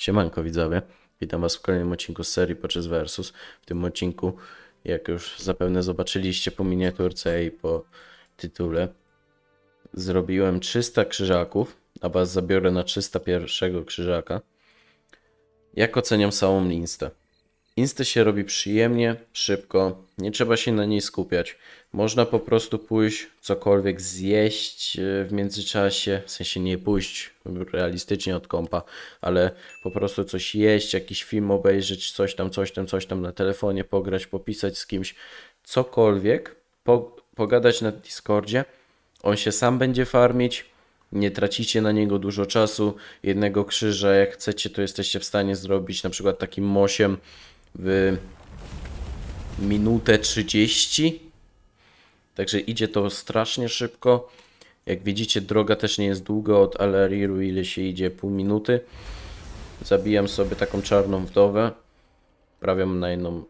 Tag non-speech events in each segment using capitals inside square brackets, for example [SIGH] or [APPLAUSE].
Siemanko widzowie, witam was w kolejnym odcinku z serii Poczes Versus. W tym odcinku, jak już zapewne zobaczyliście po miniaturce i po tytule, zrobiłem 300 krzyżaków, a was zabiorę na 301 krzyżaka. Jak oceniam samą listę? Insta się robi przyjemnie, szybko, nie trzeba się na niej skupiać. Można po prostu pójść, cokolwiek zjeść e, w międzyczasie, w sensie nie pójść realistycznie od kompa, ale po prostu coś jeść, jakiś film obejrzeć, coś tam, coś tam, coś tam na telefonie pograć, popisać z kimś, cokolwiek, po, pogadać na Discordzie. On się sam będzie farmić, nie tracicie na niego dużo czasu. Jednego krzyża, jak chcecie, to jesteście w stanie zrobić na przykład takim mosiem w minutę 30. Także idzie to strasznie szybko. Jak widzicie, droga też nie jest długa od Alariru, ile się idzie, pół minuty. Zabijam sobie taką czarną wdowę. Prawie na jedną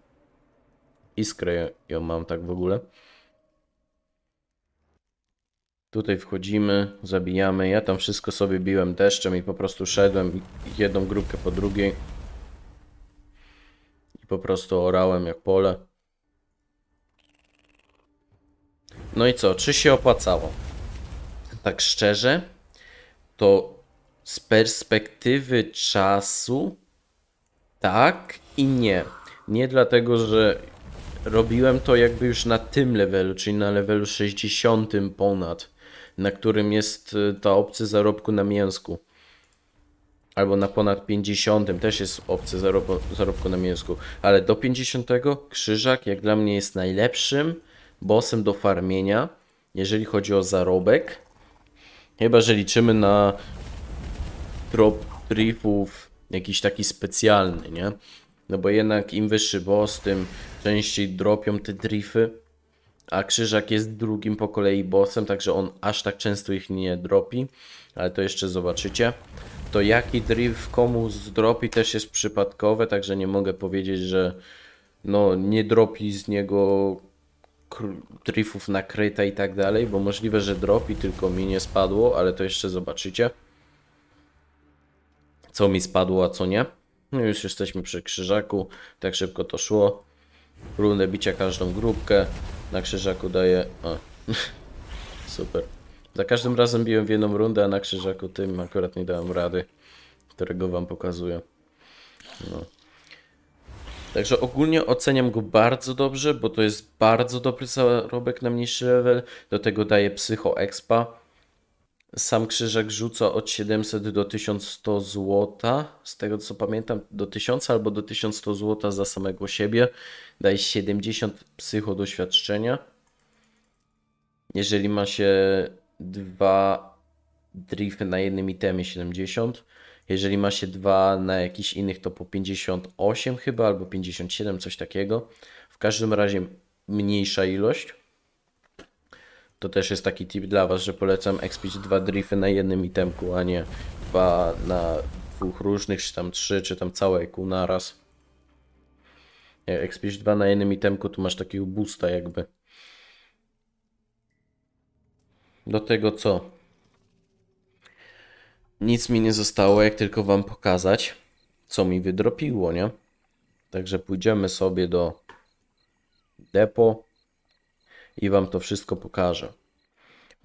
iskrę ją mam tak w ogóle. Tutaj wchodzimy, zabijamy. Ja tam wszystko sobie biłem deszczem i po prostu szedłem jedną grupkę po drugiej po prostu orałem jak pole. No i co, czy się opłacało? Tak szczerze, to z perspektywy czasu tak i nie. Nie dlatego, że robiłem to jakby już na tym levelu, czyli na levelu 60 ponad, na którym jest y, ta opcja zarobku na mięsku albo na ponad 50 też jest opcja zarobko, zarobku na mięsku, ale do 50 krzyżak jak dla mnie jest najlepszym bossem do farmienia, jeżeli chodzi o zarobek. Chyba, że liczymy na drop trifów jakiś taki specjalny, nie? No bo jednak im wyższy boss, tym częściej dropią te drify. A Krzyżak jest drugim po kolei bossem, także on aż tak często ich nie dropi. Ale to jeszcze zobaczycie. To jaki drift komu zdropi też jest przypadkowe, także nie mogę powiedzieć, że no, nie dropi z niego driftów nakryta i tak dalej, bo możliwe, że dropi, tylko mi nie spadło, ale to jeszcze zobaczycie. Co mi spadło, a co nie. No już jesteśmy przy krzyżaku, tak szybko to szło. Rundę bicia każdą grupkę. Na krzyżaku daje, [LAUGHS] Super. Za każdym razem biłem w jedną rundę, a na krzyżaku tym akurat nie dałem rady, którego wam pokazuję. No. Także ogólnie oceniam go bardzo dobrze, bo to jest bardzo dobry zarobek na mniejszy level. Do tego daje psycho expa. Sam krzyżak rzuca od 700 do 1100 zł, z tego co pamiętam, do 1000 albo do 1100 zł za samego siebie. Daje 70 psycho doświadczenia. Jeżeli ma się dwa drify na jednym itemie 70. Jeżeli ma się dwa na jakichś innych, to po 58 chyba, albo 57, coś takiego. W każdym razie mniejsza ilość. To też jest taki tip dla Was, że polecam expić dwa drifty na jednym itemku, a nie dwa na dwóch różnych, czy tam trzy, czy tam całe EQ naraz. Jak expisz dwa na jednym itemku, to masz takiego boosta jakby. do tego, co nic mi nie zostało, jak tylko wam pokazać, co mi wydropiło, nie? Także pójdziemy sobie do depo i wam to wszystko pokażę.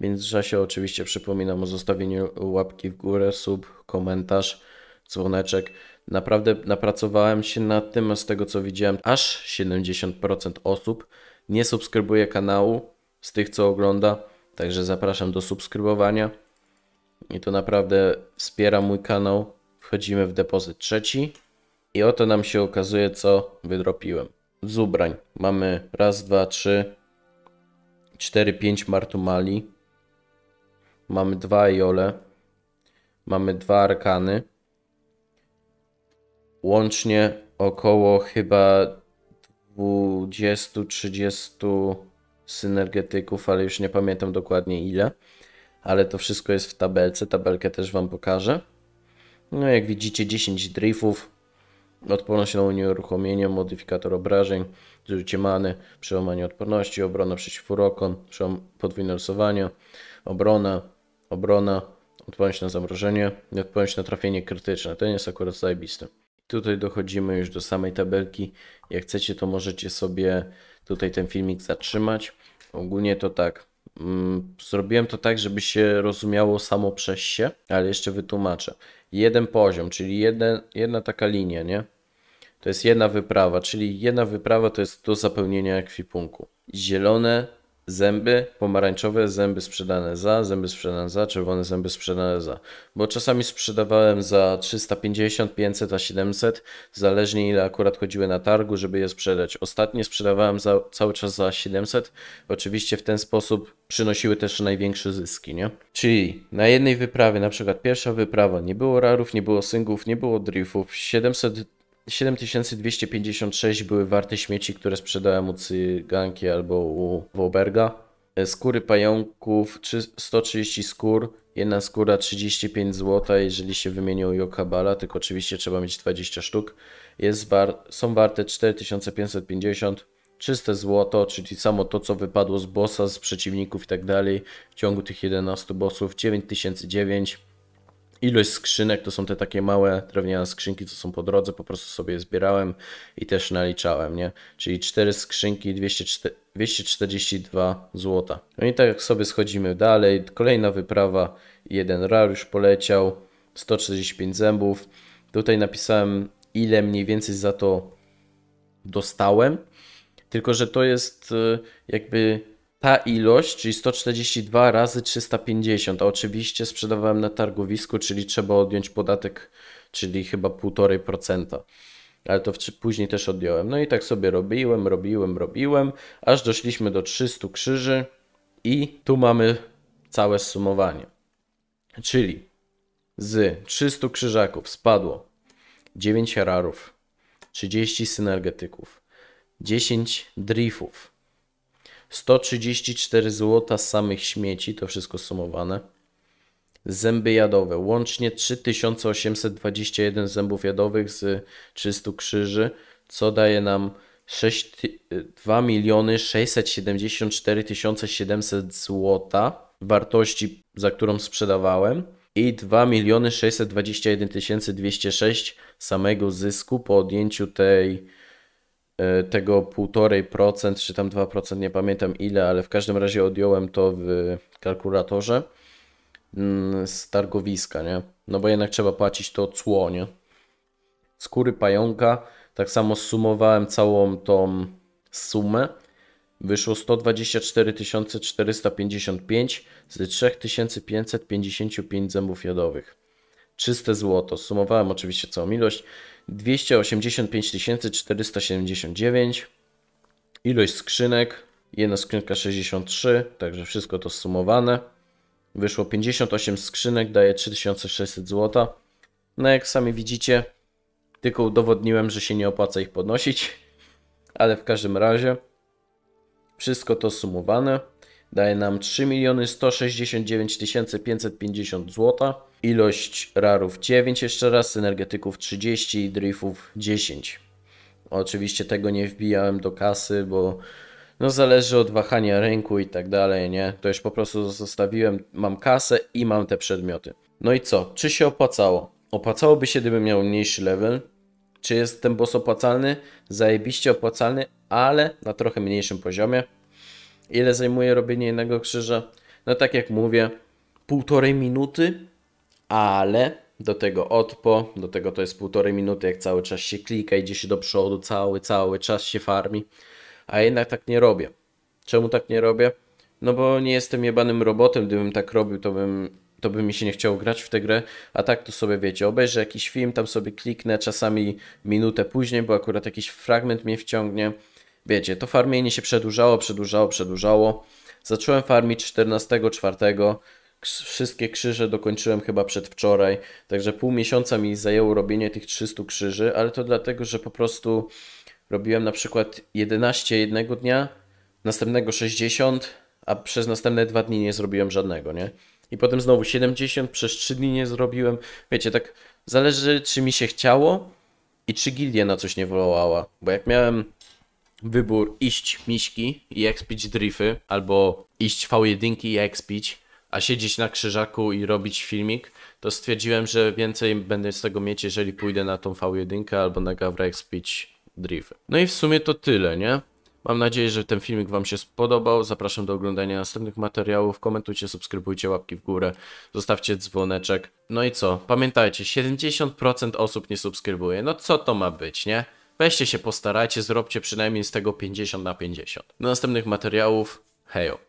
w międzyczasie oczywiście przypominam o zostawieniu łapki w górę, sub, komentarz, dzwoneczek. Naprawdę napracowałem się nad tym, a z tego co widziałem, aż 70% osób nie subskrybuje kanału z tych, co ogląda Także zapraszam do subskrybowania. I to naprawdę wspiera mój kanał. Wchodzimy w depozyt trzeci. I oto nam się okazuje, co wydropiłem. Z ubrań mamy raz, dwa, trzy, cztery, pięć martumali. Mamy dwa jole. Mamy dwa arkany. Łącznie około chyba 20-30 synergetyków, ale już nie pamiętam dokładnie ile. Ale to wszystko jest w tabelce, tabelkę też Wam pokażę. No jak widzicie 10 driftów, odporność na unieruchomienie, modyfikator obrażeń, zużycie many, przełamanie odporności, obrona przeciw urokom, podwójne losowanie, obrona, obrona, odporność na zamrożenie i odporność na trafienie krytyczne. nie jest akurat zajebisty. Tutaj dochodzimy już do samej tabelki. Jak chcecie to możecie sobie tutaj ten filmik zatrzymać. Ogólnie to tak. Mm, zrobiłem to tak, żeby się rozumiało samo przez się, ale jeszcze wytłumaczę. Jeden poziom, czyli jedna taka linia, nie? To jest jedna wyprawa, czyli jedna wyprawa to jest do zapełnienia ekwipunku. Zielone zęby, pomarańczowe zęby sprzedane za, zęby sprzedane za, czerwone zęby sprzedane za. Bo czasami sprzedawałem za 350, 500, a 700, zależnie ile akurat chodziły na targu, żeby je sprzedać. Ostatnie sprzedawałem za, cały czas za 700. Oczywiście w ten sposób przynosiły też największe zyski, nie? Czyli na jednej wyprawie, na przykład pierwsza wyprawa, nie było rarów, nie było singów, nie było driftów, 700 7256 były warte śmieci, które sprzedałem u cyganki albo u Woberga. Skóry pająków, 130 skór, jedna skóra 35 zł, jeżeli się wymienił Jokabala, tylko oczywiście trzeba mieć 20 sztuk. Jest war są warte 4550 czyste złoto, czyli samo to, co wypadło z bossa, z przeciwników i tak dalej w ciągu tych 11 bossów 9009 ilość skrzynek to są te takie małe drewniane skrzynki, co są po drodze, po prostu sobie je zbierałem i też naliczałem, nie? Czyli 4 skrzynki 242 zł. No i tak sobie schodzimy dalej, kolejna wyprawa, jeden rar już poleciał, 145 zębów. Tutaj napisałem ile mniej więcej za to dostałem, tylko że to jest y, jakby ta ilość, czyli 142 razy 350, a oczywiście sprzedawałem na targowisku, czyli trzeba odjąć podatek, czyli chyba 1,5%. Ale to później też odjąłem. No i tak sobie robiłem, robiłem, robiłem, aż doszliśmy do 300 krzyży i tu mamy całe sumowanie. Czyli z 300 krzyżaków spadło 9 rarów, 30 synergetyków, 10 drifów, 134 zł z samych śmieci, to wszystko sumowane. Zęby jadowe, łącznie 3821 zębów jadowych z 300 krzyży, co daje nam 6, 2 miliony 674 700 złota wartości, za którą sprzedawałem i 2 miliony 621 206 samego zysku po odjęciu tej E, tego 1,5% czy tam 2%, nie pamiętam ile, ale w każdym razie odjąłem to w kalkulatorze mm, z targowiska, nie? No bo jednak trzeba płacić to cło, nie? Skóry pająka, tak samo sumowałem całą tą sumę. Wyszło 124 455 z 3555 zębów jadowych Czyste złoto. Sumowałem oczywiście całą ilość. 285 479. Ilość skrzynek, jedna skrzynka 63, także wszystko to sumowane. Wyszło 58 skrzynek, daje 3600 zł. No jak sami widzicie, tylko udowodniłem, że się nie opłaca ich podnosić. [LAUGHS] Ale w każdym razie, wszystko to sumowane daje nam 3 miliony 169 550 zł. Ilość rarów 9 jeszcze raz, energetyków 30 i driftów 10. Oczywiście tego nie wbijałem do kasy, bo no zależy od wahania rynku i tak dalej, nie? To już po prostu zostawiłem, mam kasę i mam te przedmioty. No i co? Czy się opłacało? Opłacałoby się, gdybym miał mniejszy level. Czy jest ten boss opłacalny? Zajebiście opłacalny, ale na trochę mniejszym poziomie ile zajmuje robienie jednego krzyża. No tak jak mówię, półtorej minuty, ale do tego odpo, do tego to jest półtorej minuty, jak cały czas się klika, idzie się do przodu, cały, cały czas się farmi, a jednak tak nie robię. Czemu tak nie robię? No bo nie jestem jebanym robotem, gdybym tak robił, to bym to by mi się nie chciało grać w tę grę, a tak to sobie wiecie, obejrzę jakiś film, tam sobie kliknę, czasami minutę później, bo akurat jakiś fragment mnie wciągnie, wiecie, to farmienie się przedłużało, przedłużało, przedłużało. Zacząłem farmić 14 czwartego. Wszystkie krzyże dokończyłem chyba przedwczoraj, także pół miesiąca mi zajęło robienie tych 300 krzyży, ale to dlatego, że po prostu robiłem na przykład 11 jednego dnia, następnego 60, a przez następne dwa dni nie zrobiłem żadnego, nie? I potem znowu 70, przez 3 dni nie zrobiłem. Wiecie, tak zależy, czy mi się chciało i czy gildia na coś nie wołała. Bo jak miałem wybór iść miśki i expić drify, albo iść V1 i expić, a siedzieć na krzyżaku i robić filmik, to stwierdziłem, że więcej będę z tego mieć, jeżeli pójdę na tą V1 albo na Gavra expić drify. No i w sumie to tyle, nie? Mam nadzieję, że ten filmik Wam się spodobał. Zapraszam do oglądania następnych materiałów. Komentujcie, subskrybujcie, łapki w górę, zostawcie dzwoneczek. No i co? Pamiętajcie, 70% osób nie subskrybuje. No co to ma być, nie? Weźcie się, postarajcie, zróbcie przynajmniej z tego 50 na 50. Do następnych materiałów, hejo!